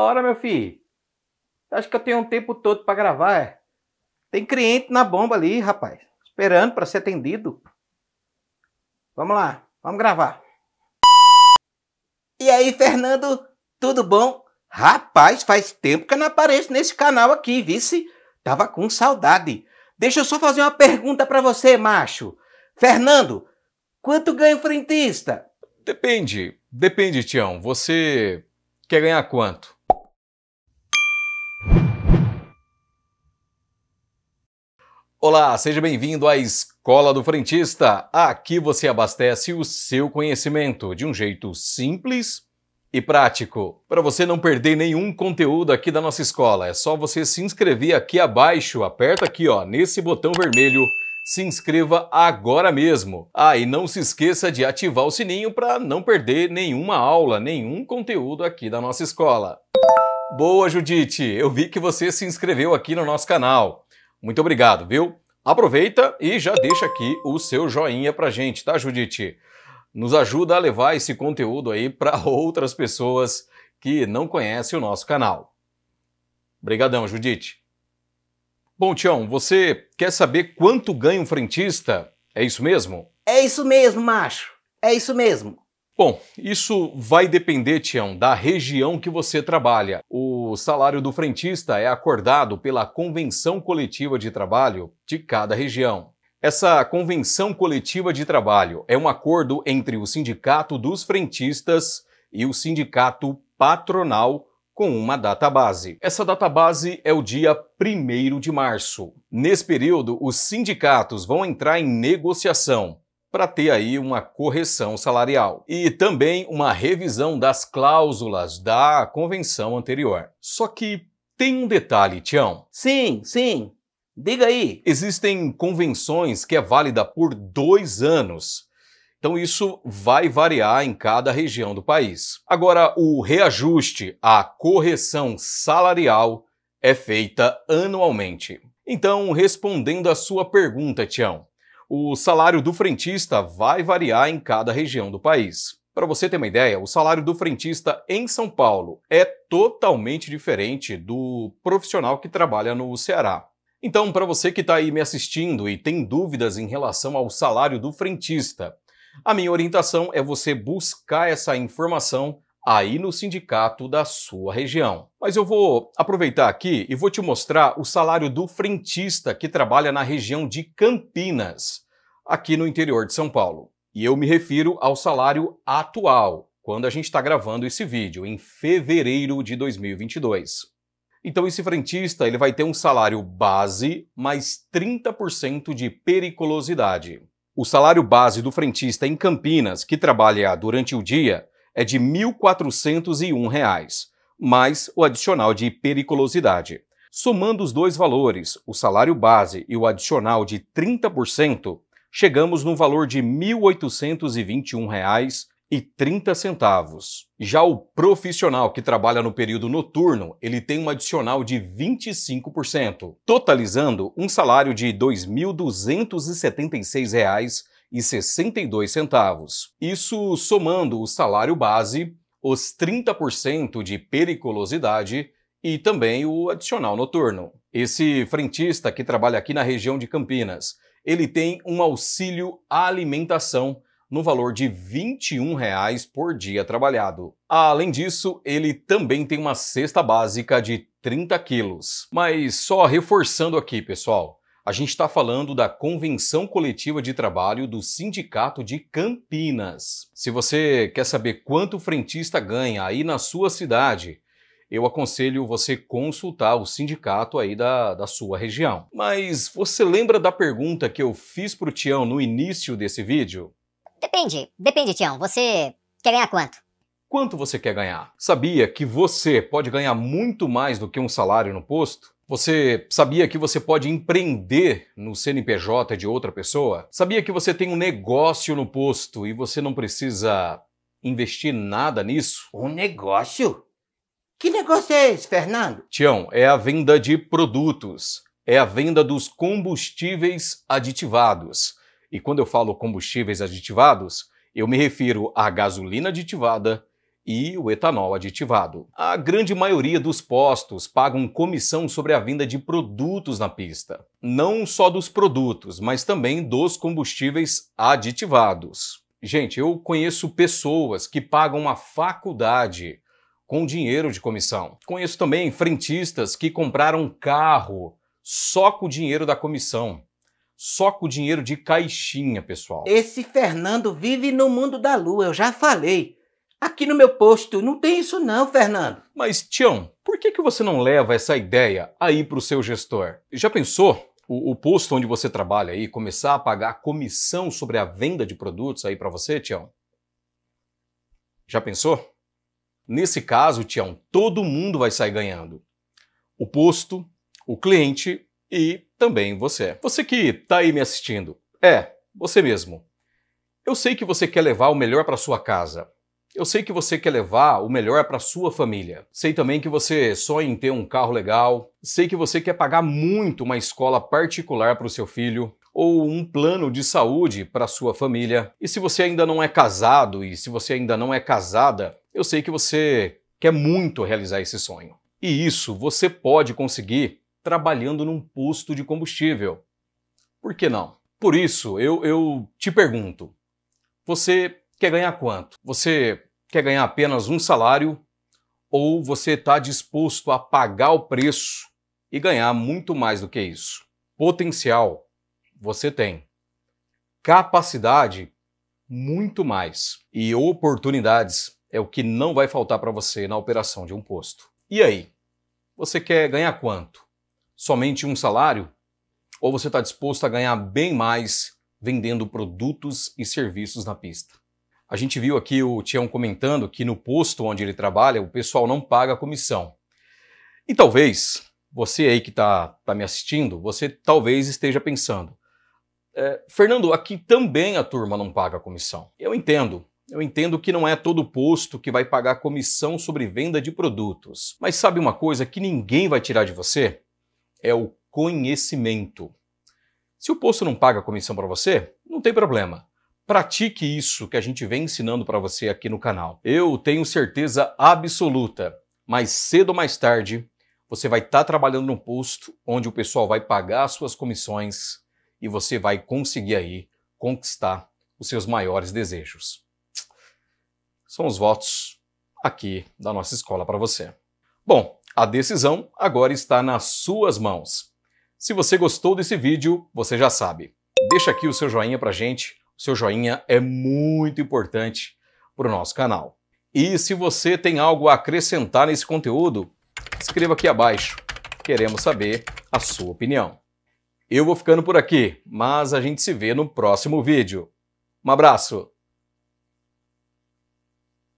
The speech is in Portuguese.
Bora, meu filho. Acho que eu tenho um tempo todo para gravar, é? Tem cliente na bomba ali, rapaz. Esperando para ser atendido. Vamos lá, vamos gravar. E aí, Fernando, tudo bom? Rapaz, faz tempo que eu não apareço nesse canal aqui, vice. Tava com saudade. Deixa eu só fazer uma pergunta para você, macho. Fernando, quanto ganha o frentista? Depende, depende, Tião. Você quer ganhar quanto? Olá, seja bem-vindo à Escola do Frentista. Aqui você abastece o seu conhecimento de um jeito simples e prático. Para você não perder nenhum conteúdo aqui da nossa escola, é só você se inscrever aqui abaixo, aperta aqui, ó, nesse botão vermelho. Se inscreva agora mesmo. Ah, e não se esqueça de ativar o sininho para não perder nenhuma aula, nenhum conteúdo aqui da nossa escola. Boa, Judite! Eu vi que você se inscreveu aqui no nosso canal. Muito obrigado, viu? Aproveita e já deixa aqui o seu joinha pra gente, tá, Judite? Nos ajuda a levar esse conteúdo aí para outras pessoas que não conhecem o nosso canal. Obrigadão, Judite. Bom, Tião, você quer saber quanto ganha um frentista? É isso mesmo? É isso mesmo, macho. É isso mesmo. Bom, isso vai depender, Tião, da região que você trabalha. O salário do frentista é acordado pela Convenção Coletiva de Trabalho de cada região. Essa Convenção Coletiva de Trabalho é um acordo entre o Sindicato dos Frentistas e o Sindicato Patronal com uma database. Essa database é o dia 1 de março. Nesse período, os sindicatos vão entrar em negociação para ter aí uma correção salarial e também uma revisão das cláusulas da convenção anterior. Só que tem um detalhe, Tião. Sim, sim. Diga aí. Existem convenções que é válida por dois anos. Então isso vai variar em cada região do país. Agora, o reajuste, a correção salarial é feita anualmente. Então, respondendo à sua pergunta, Tião, o salário do frentista vai variar em cada região do país. Para você ter uma ideia, o salário do frentista em São Paulo é totalmente diferente do profissional que trabalha no Ceará. Então, para você que está aí me assistindo e tem dúvidas em relação ao salário do frentista, a minha orientação é você buscar essa informação aí no sindicato da sua região. Mas eu vou aproveitar aqui e vou te mostrar o salário do frentista que trabalha na região de Campinas, aqui no interior de São Paulo. E eu me refiro ao salário atual, quando a gente está gravando esse vídeo, em fevereiro de 2022. Então esse frentista ele vai ter um salário base mais 30% de periculosidade. O salário base do frentista em Campinas, que trabalha durante o dia, é de R$ 1.401, mais o adicional de periculosidade. Somando os dois valores, o salário base e o adicional de 30%, chegamos no valor de R$ 1.821,30. Já o profissional que trabalha no período noturno, ele tem um adicional de 25%, totalizando um salário de R$ 2.276,00 e 62 centavos. Isso somando o salário base, os 30% de periculosidade e também o adicional noturno. Esse frentista que trabalha aqui na região de Campinas, ele tem um auxílio alimentação no valor de R$ 21 reais por dia trabalhado. Além disso, ele também tem uma cesta básica de 30 quilos. Mas só reforçando aqui, pessoal, a gente está falando da Convenção Coletiva de Trabalho do Sindicato de Campinas. Se você quer saber quanto o frentista ganha aí na sua cidade, eu aconselho você consultar o sindicato aí da, da sua região. Mas você lembra da pergunta que eu fiz para o Tião no início desse vídeo? Depende, depende, Tião. Você quer ganhar quanto? Quanto você quer ganhar? Sabia que você pode ganhar muito mais do que um salário no posto? Você sabia que você pode empreender no CNPJ de outra pessoa? Sabia que você tem um negócio no posto e você não precisa investir nada nisso? Um negócio? Que negócio é esse, Fernando? Tião, é a venda de produtos. É a venda dos combustíveis aditivados. E quando eu falo combustíveis aditivados, eu me refiro à gasolina aditivada, e o etanol aditivado. A grande maioria dos postos pagam comissão sobre a venda de produtos na pista. Não só dos produtos, mas também dos combustíveis aditivados. Gente, eu conheço pessoas que pagam a faculdade com dinheiro de comissão. Conheço também frentistas que compraram carro só com o dinheiro da comissão só com o dinheiro de caixinha, pessoal. Esse Fernando vive no mundo da lua, eu já falei. Aqui no meu posto não tem isso não, Fernando. Mas, Tião, por que, que você não leva essa ideia aí para o seu gestor? Já pensou o, o, posto onde você trabalha aí começar a pagar comissão sobre a venda de produtos aí para você, Tião? Já pensou? Nesse caso, Tião, todo mundo vai sair ganhando. O posto, o cliente e também você. Você que está aí me assistindo. É, você mesmo. Eu sei que você quer levar o melhor para sua casa, eu sei que você quer levar o melhor para sua família. Sei também que você sonha em ter um carro legal. Sei que você quer pagar muito uma escola particular para o seu filho ou um plano de saúde para sua família. E se você ainda não é casado e se você ainda não é casada, eu sei que você quer muito realizar esse sonho. E isso você pode conseguir trabalhando num posto de combustível. Por que não? Por isso, eu, eu te pergunto: você quer ganhar quanto? Você quer ganhar apenas um salário ou você está disposto a pagar o preço e ganhar muito mais do que isso? Potencial você tem, capacidade muito mais e oportunidades é o que não vai faltar para você na operação de um posto. E aí? Você quer ganhar quanto? Somente um salário? Ou você está disposto a ganhar bem mais vendendo produtos e serviços na pista? A gente viu aqui o Tião comentando que no posto onde ele trabalha, o pessoal não paga comissão. E talvez, você aí que está tá me assistindo, você talvez esteja pensando, é, Fernando, aqui também a turma não paga comissão. Eu entendo, eu entendo que não é todo posto que vai pagar comissão sobre venda de produtos. Mas sabe uma coisa que ninguém vai tirar de você? É o conhecimento. Se o posto não paga comissão para você, não tem problema pratique isso que a gente vem ensinando para você aqui no canal. Eu tenho certeza absoluta, mais cedo ou mais tarde, você vai estar tá trabalhando num posto onde o pessoal vai pagar as suas comissões e você vai conseguir aí conquistar os seus maiores desejos. São os votos aqui da nossa escola para você. Bom, a decisão agora está nas suas mãos. Se você gostou desse vídeo, você já sabe. Deixa aqui o seu joinha para gente seu joinha é muito importante para o nosso canal. E se você tem algo a acrescentar nesse conteúdo, escreva aqui abaixo. Queremos saber a sua opinião. Eu vou ficando por aqui, mas a gente se vê no próximo vídeo. Um abraço!